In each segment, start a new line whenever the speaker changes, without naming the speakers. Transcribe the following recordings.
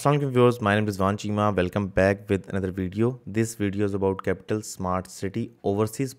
असल viewers my name is Van Chima. Welcome back with video video. This video is about Capital Smart City Overseas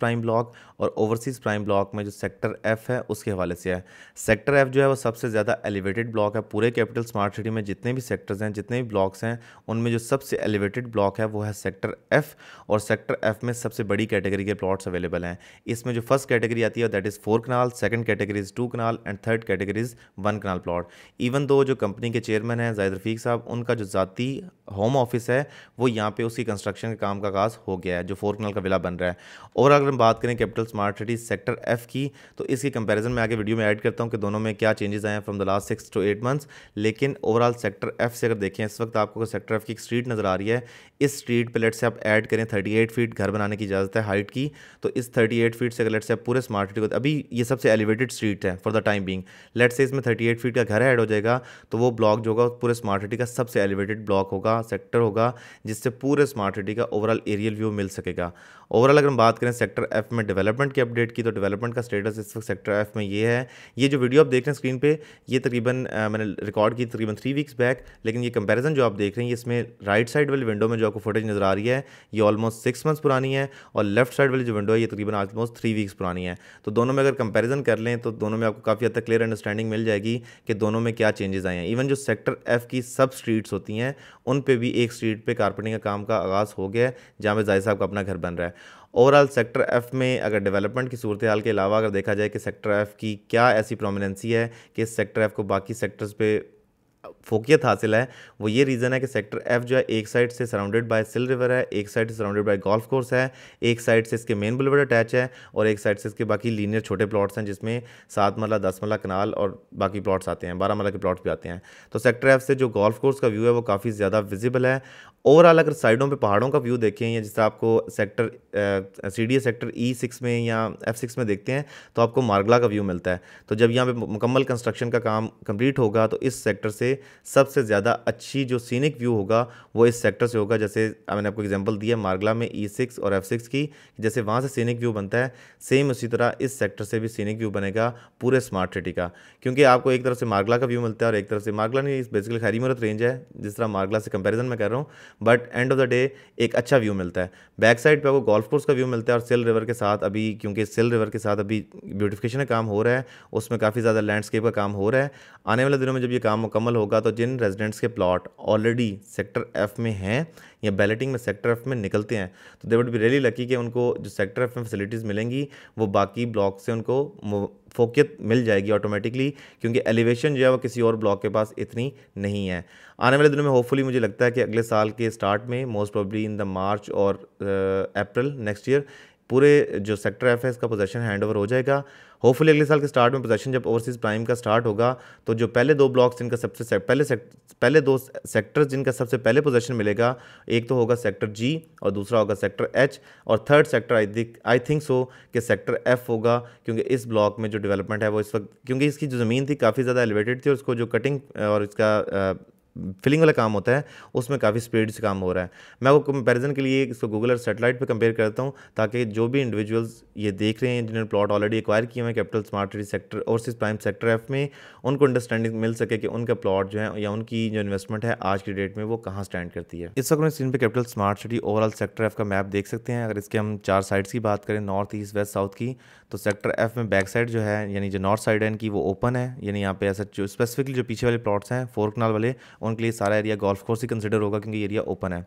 और overseas prime block में जो sector F है उसके हवाले से है सेक्टर एफ जो है वो सबसे ज़्यादा एलिवेटेड ब्लॉक है पूरे कैपिटल स्मार्ट सिटी में जितने भी सेक्टर्स हैं जितने भी ब्लॉक्स हैं उनमें जो सबसे एलिवेटेड ब्लॉक है वो है सेक्टर एफ़ और सेक्टर एफ़ में सबसे बड़ी कैटेगरी के प्लॉट्स अवेलेबल हैं इसमें जो फर्स्ट कैटेगरी आती है that is four kanal second is two kanal and third categories one kanal plot even though जो कंपनी के चेयरमैन हैं जायद रफीक साहब उनका उनका जो ज़ाती होम ऑफिस है वो यहाँ पे उसकी कंस्ट्रक्शन के काम का आगाज़ हो गया है जो फोर कनल का विला बन रहा है और अगर हम बात करें capital smart city sector F की तो इसकी कंपैरिजन में आगे वीडियो में ऐड करता हूँ कि दोनों में क्या चेंजेस आए हैं from the last six to eight months लेकिन ओवरऑल सेक्टर एफ से अगर देखें इस वक्त आपको सेक्टर एफ की एक स्ट्रीट नज़र आ रही है इस स्ट्रीट पर लेट से आप ऐड करें थर्टी फीट घर बनाने की इजाज़त है हाइट की तो इस थर्टी फीट से अगर लेट से आप पूरे स्मार्ट सिटी को अभी ये सबसे एलिवेटेड स्ट्रीट है for the time being late से इसमें थर्टी फीट का घर ऐड हो जाएगा तो वो ब्लॉक जो होगा पूरे स्मार्ट सिटी का सबसे एलिवेटेड ब्लॉक होगा सेक्टर होगा जिससे पूरे स्मार्ट सिटी का ओवरऑल एरियल व्यू मिल सकेगा ओवरऑल अगर हम बात करें सेक्टर एफ में डेवलपमेंट की अपडेट की तो डेवलपमेंट का स्टेटस इस वक्त सेक्टर एफ में ये है ये जो वीडियो आप देख रहे हैं स्क्रीन पर ये तकरीबन मैंने रिकॉर्ड की तकरीबन थ्री वीक्स बैक लेकिन ये कंपेरिजन जो आप देख रहे हैं इसमें राइट साइड वाली विंडो में जो आपको फुटेज नज़र आ रही है ये ऑलमोस्ट सिक्स मंथ्स पुरानी है और लेफ्ट साइड वाली जो विंडो है ये तकरीबन ऑलमोस्ट थ्री वीक्स पुरानी है तो दोनों में अगर कंपेरिजन कर लें तो दोनों में आपको काफ़ी हद तक क्लियर अंडरस्टैंडिंग मिल जाएगी कि दोनों में क्या चेंजेस आए हैं इवन जो सेक्टर एफ की सब स्ट्रीट्स यूनिट्स होती हैं उन पे भी एक स्ट्रीट पे कारपेटिंग का काम का आगाज़ हो गया है जहाँ पे जाहिर साहब का अपना घर बन रहा है ओवरऑल सेक्टर एफ़ में अगर डेवलपमेंट की सूरत हाल के अलावा अगर देखा जाए कि सेक्टर एफ़ की क्या ऐसी प्रोमिनेंसी है कि सेक्टर एफ़ को बाकी सेक्टर्स पे फोकियत हासिल है वो ये रीज़न है कि सेक्टर एफ जो है एक साइड से सराउंडेड बाय सिल रिवर है एक साइड से सराउंडेड बाय गोल्फ कोर्स है एक साइड से इसके मेन बुलवर्ड अटैच है और एक साइड से इसके बाकी लीनियर छोटे प्लॉट्स हैं जिसमें सात मरला दस मरला कनाल और बाकी प्लॉट्स आते हैं बारह मरला के प्लॉट्स भी आते हैं तो सेक्टर एफ से जो गोल्फ कोर्स का व्यू है वो काफ़ी ज़्यादा विजिबल है ओवरऑल अगर साइडों पे पहाड़ों का व्यू देखें या जैसे आपको sector C D sector E six में या एफ सिक्स में देखते हैं तो आपको मार्गला का व्यू मिलता है तो जब यहाँ पे मुकम्मल कंस्ट्रक्शन का काम कंप्लीट होगा तो इस सेक्टर से सबसे ज़्यादा अच्छी जो सीनिक व्यू होगा वो इस सेक्टर से होगा जैसे मैंने आपको एग्जांपल दिया मार्गला में ई e सिक्स और एफ सिक्स की जैसे वहाँ से सीनिक व्यू बनता है सेम उसी तरह इस सेक्टर से भी सीनिक व्यू बनेगा पूरे स्मार्ट सिटी का क्योंकि आपको एक तरफ से मार्गला का व्यू मिलता है और एक तरफ से मार्गला नहीं बेसिकली खैरी मूरत रेंज है जिस तरह मार्गला से कंपेरिजन में कर रहा हूँ but end of the day एक अच्छा व्यू मिलता है बैक साइड पर आपको गोल्फ कोर्स का व्यू मिलता है और सिल रिवर के साथ अभी क्योंकि सिल रिवर के साथ अभी ब्यूटिफिकेशन का काम हो रहा है उसमें काफ़ी ज़्यादा लैंडस्केप का काम हो रहा है आने वाले दिनों में जब ये काम मुकम्मल होगा होगा तो जिन रेजिडेंट्स के प्लॉट ऑलरेडी सेक्टर एफ में हैं या बैलेटिंग में सेक्टर एफ में निकलते हैं तो they would be really lucky कि उनको जो सेक्टर एफ में फैसिलिटीज़ मिलेंगी वो बाकी ब्लॉक से उनको फोकियत मिल जाएगी ऑटोमेटिकली क्योंकि एलिवेशन जो है वो किसी और ब्लॉक के पास इतनी नहीं है आने वाले दिनों में होपफुली मुझे लगता है कि अगले साल के स्टार्ट में most probably in the March और अप्रैल नेक्स्ट ईयर पूरे जो सेक्टर एफ है इसका पोजेशन हैंड ओवर हो जाएगा होपफुली अगले साल के स्टार्ट में पोजेशन जब ओवरसीज प्राइम का स्टार्ट होगा तो जो पहले दो ब्लॉक्स जिनका सबसे से, पहले सेक्ट, पहले दो सेक्टर्स जिनका सबसे पहले पोजेशन मिलेगा एक तो होगा सेक्टर जी और दूसरा होगा सेक्टर एच और third sector I think I think so कि सेक्टर एफ होगा क्योंकि इस ब्लॉक में जो डेवलपमेंट है वो इस वक्त क्योंकि इसकी जो ज़मीन थी काफ़ी ज़्यादा एलिवेटेड थी और उसको जो कटिंग और इसका फिलिंग वाला काम होता है उसमें काफ़ी स्पीड से काम हो रहा है मैं आपको कंपेरिजन के लिए इसको गूगल और सेटेलाइट पर कंपेयर करता हूँ ताकि जो भी इंडिविजुअल्स ये देख रहे हैं जिन्होंने प्लॉट ऑलरेडी एक्वायर किए हैं कैपिटल स्मार्ट सिटी सेक्टर और सिर्फ प्राइम सेक्टर एफ में उनको अंडरस्टैंडिंग मिल सके कि उनका प्लॉट जो है या उनकी जो इन्वेस्टमेंट है आज की डेट में वो कहाँ स्टैंड करती है इस वक्त स्क्रीन पर capital smart city overall sector F का मैप देख सकते हैं अगर इसके हम चार साइड्स की बात करें नॉर्थ ईस्ट वेस्ट साउथ की तो सेक्टर एफ में बैक साइड जो है यानी जो नॉर्थ साइड है इनकी वो ओपन है यानी यहाँ पे ऐसा स्पेसिफिकली जो पीछे वाले प्लॉट्स हैं कनाल वाले उनके लिए सारा एरिया गोल्फ कोर्स ही कंसिडर होगा क्योंकि एरिया ओपन है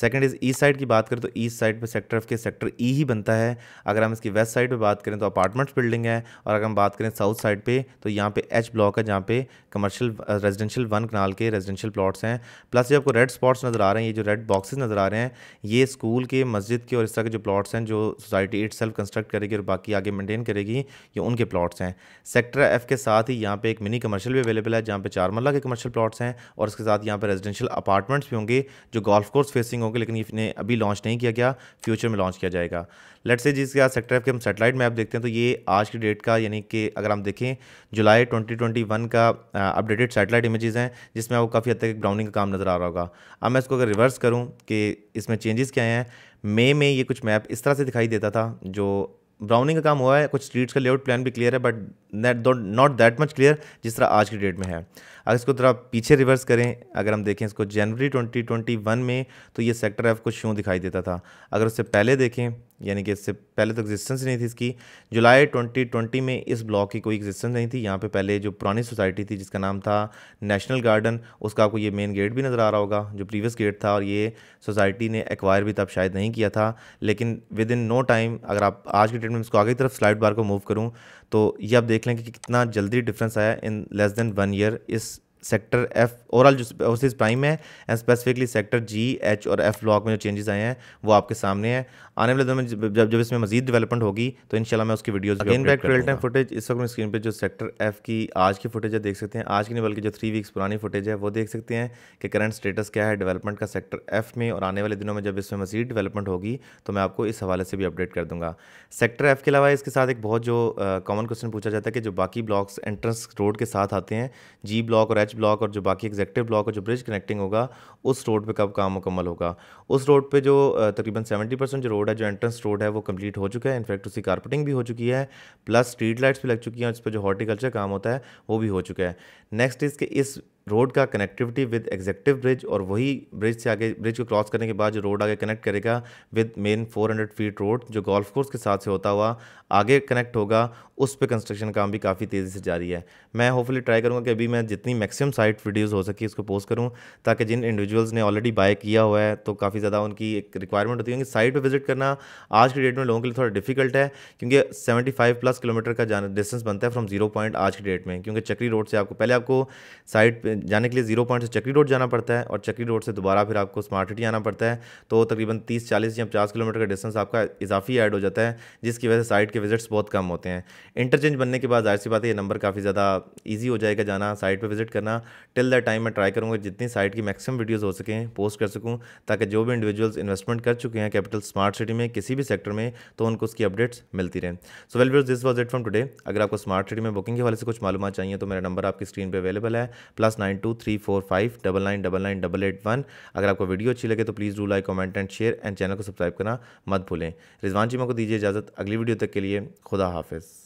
सेकंड इज़ ईस्ट साइड की बात करें तो ईस्ट साइड पर सेक्टर एफ के सेक्टर ई e ही बनता है अगर हम इसकी वेस्ट साइड पर बात करें तो अपार्टमेंट्स बिल्डिंग है और अगर हम बात करें साउथ साइड पर तो यहाँ पे एच ब्लॉक है जहाँ पे कमर्शियल रेजिडेंशियल वन कनाल के रेजिडेंशियल प्लॉट्स हैं प्लस ये आपको रेड स्पॉट्स नज़र आ रहे हैं ये जो रेड बॉक्सेस नज़र आ रहे हैं ये स्कूल के मस्जिद के और इस तरह के जो प्लाट्स हैं जो सोसाइटी इट सेल्फ कंस्ट्रक्ट करेगी और बाकी आगे मेनटेन करेगी ये उनके प्लाट्स हैं सेक्टर एफ के साथ ही यहाँ पे एक मिनी कमर्शियल भी अवेलेबल है जहाँ पे चार मल्ला के कमर्शियल प्लाट्स हैं और उसके साथ यहाँ पर रेजिडेंशियल अपार्टमेंट्स भी होंगे जो गोल्फ कोर्स फेसिंग होंगे लेकिन इन्हें अभी लॉन्च नहीं किया गया फ्यूचर में लॉन्च किया जाएगा लेट से जिसके आज सेक्टर एफ के हम सेटेलाइट मैप देखते हैं तो ये आज की डेट का यानी कि अगर हम देखें जुलाई वन का अपडेटेड सेटेलाइट इमेजेस हैं जिसमें आपको काफ़ी हद तक ब्राउनिंग का काम नज़र आ रहा होगा अब मैं इसको अगर रिवर्स करूँ कि इसमें चेंजेस क्या हैं मई में ये कुछ मैप इस तरह से दिखाई देता था जो ब्राउनिंग का काम हुआ है कुछ स्ट्रीट्स का लेआउट प्लान भी क्लियर है but not that much clear जिस तरह आज की डेट में है अगर इसको थोड़ा पीछे रिवर्स करें अगर हम देखें इसको जनवरी 2021 में तो ये सेक्टर एफ कुछ यूँ दिखाई देता था अगर उससे पहले देखें यानी कि इससे पहले तो एग्जिस्टेंस नहीं थी इसकी जुलाई 2020 में इस ब्लॉक की कोई एग्जिस्टेंस नहीं थी यहाँ पे पहले जो पुरानी सोसाइटी थी जिसका नाम था नेशनल गार्डन उसका आपको ये मेन गेट भी नज़र आ रहा होगा जो प्रीवियस गेट था और ये सोसाइटी ने एक्वायर भी तब शायद नहीं किया था लेकिन विद इन नो टाइम अगर आप आज के डेट में इसको आगे की तरफ स्लाइड बार को मूव करूँ तो ये आप देख लें कि कितना जल्दी डिफ्रेंस आया in less than one year इस सेक्टर एफ ओवरऑल जो ओवरसीज प्राइम है and specifically sector G H और एफ ब्लॉक में जो चेंजेस आए हैं वो आपके सामने हैं आने वाले दिनों में जब जब इसमें मजीद डेवलपमेंट होगी तो इनशाला मैं उसकी videos again back real time footage इस वक्त स्क्रीन पर जो सेक्टर एफ की आज की फुटेज है देख सकते हैं आज की नहीं बल्कि जो थ्री वीक्स पुरानी फुटेज है वो देख सकते हैं कि करंट स्टेटस क्या है डेवलपमेंट का सेक्टर एफ में और आने वाले दिनों में जब इसमें मजीद डेवलपमेंट होगी तो मैं आपको इस हवाले से भी अपडेट कर दूंगा सेक्टर एफ के अलावा इसके साथ एक बहुत जो कॉमन क्वेश्चन पूछा जाता है कि जो बाकी ब्लॉक्स एंट्रेंस रोड के साथ आते हैं जी ब्लॉक और एच ब्लॉक और जो बाकी एग्जेक्टिव ब्लॉक और जो ब्रिज कनेक्टिंग होगा उस रोड पे कब काम मुकम्मल होगा उस रोड पे जो तकरीबन सेवेंटी परसेंट जो रोड है जो एंट्रेंस रोड है वो कंप्लीट हो चुका है इनफैक्ट उसकी कारपेटिंग भी हो चुकी है प्लस स्ट्रीट लाइट्स भी लग चुकी हैं उस पर जो हॉर्टिकल्चर काम होता है वो भी हो चुका है नेक्स्ट इसके इस रोड का कनेक्टिविटी विद एग्जेक्टिव ब्रिज और वही ब्रिज से आगे ब्रिज को क्रॉस करने के बाद जो रोड आगे कनेक्ट करेगा विद मेन 400 फीट रोड जो गोल्फ कोर्स के साथ से होता हुआ आगे कनेक्ट होगा उस पर कंस्ट्रक्शन काम भी काफ़ी तेज़ी से जारी है मैं होपफुली ट्राई करूँगा कि अभी मैं जितनी मैक्सिमम साइट वीडियोज़ हो सकी उसको पोस्ट करूँ ताकि जिन इंडिविजुअल्स ने ऑलरेडी बाय किया हुआ है तो काफ़ी ज़्यादा उनकी एक रिक्वायरमेंट होती है क्योंकि साइट पर विजिट करना आज के डेट में लोगों के लिए थोड़ा डिफिकल्ट है क्योंकि सेवेंटी प्लस किलोमीटर का जाना डिस्टेंस बनता है फ्रॉम जीरो पॉइंट आज की डेट में क्योंकि चक्री रोड से आपको पहले आपको साइट जाने के लिए जीरो पॉइंट से चक्री रोड जाना पड़ता है और चक्री रोड से दोबारा फिर आपको स्मार्ट सिटी आना पड़ता है तो तकरीबन तीस चालीस या पचास किलोमीटर का डिस्टेंस आपका इजाफी ऐड हो जाता है जिसकी वजह से साइट के विजिट्स बहुत कम होते हैं इंटरचेंज बनने के बाद जाहिर सी बात है ये नंबर काफ़ी ज़्यादा ईजी हो जाएगा जाना साइट पर विजिट करना टिल दैट टाइम मैं ट्राई करूँगा जितनी साइट की मैक्सिमम वीडियोज़ हो सकें पोस्ट कर सकूँ ताकि जो भी इंडिविजुअल्स इन्वेस्टमेंट कर चुके हैं कैपिटल स्मार्ट सिटी में किसी भी सेक्टर में तो उनको उसकी अपडेट्स मिलती रहें so well this was it from today अगर आपको स्मार्ट सिटी में बुकिंग के वाले से कुछ मालूम चाहिए तो मेरा नंबर आपकी स्क्रीन पर अवेलेबल है plus nine two three four five double nine double nine double eight one अगर आपको वीडियो अच्छी लगे तो please do like comment and share and channel को सब्सक्राइब करना मत भूलें रिजवान जी मैं को दीजिए इजाज़त अगली वीडियो तक के लिए खुदा हाफिज़